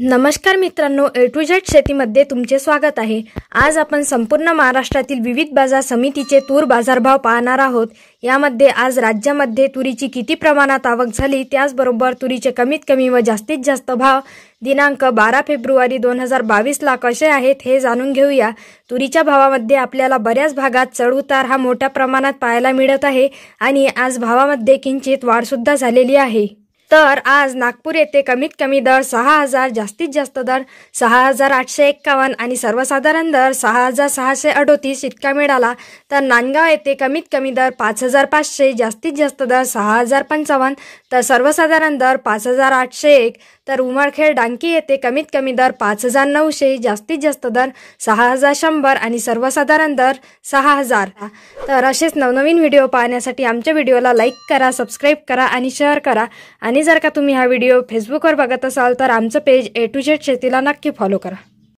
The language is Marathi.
नमस्कार मित्रांनो ए टू झेड शेतीमध्ये तुमचे स्वागत आहे आज आपण संपूर्ण महाराष्ट्रातील विविध बाजार समितीचे तूर बाजारभाव पाहणार आहोत यामध्ये आज राज्यामध्ये तुरीची किती प्रमाणात आवक झाली त्याचबरोबर तुरीचे कमीत कमी व जास्तीत जास्त भाव दिनांक बारा फेब्रुवारी दोन हजार बावीसला कसे आहेत हे जाणून घेऊया तुरीच्या भावामध्ये आपल्याला बऱ्याच भागात चढउतार हा मोठ्या प्रमाणात पाहायला मिळत आहे आणि आज भावामध्ये किंचित वाढसुद्धा झालेली आहे तर आज नागपूर येथे कमीत कमी दर सहा हजार जास्तीत जास्त दर सहा हजार आठशे एक्कावन्न आणि सर्वसाधारण दर सहा हजार सहाशे अडोतीस इतका मिळाला तर नांदगाव येथे कमीत कमी दर पाच हजार पाचशे जास्तीत जास्त दर सहा हजार पंचावन्न तर सर्वसाधारण दर पाच हजार आठशे एक तर उमरखेड डांकी येथे कमीत कमी दर पाच हजार नऊशे जास्तीत जास्त दर सहा हजार शंभर आणि सर्वसाधारण दर सहा हजार तर असेच नवनवीन व्हिडिओ पाहण्यासाठी आमच्या व्हिडिओला लाईक करा सबस्क्राईब करा आणि शेअर करा आणि जर का तुम्ही हा व्हिडिओ फेसबुकवर बघत असाल तर आमचं पेज ए टू झेड शेतीला नक्की फॉलो करा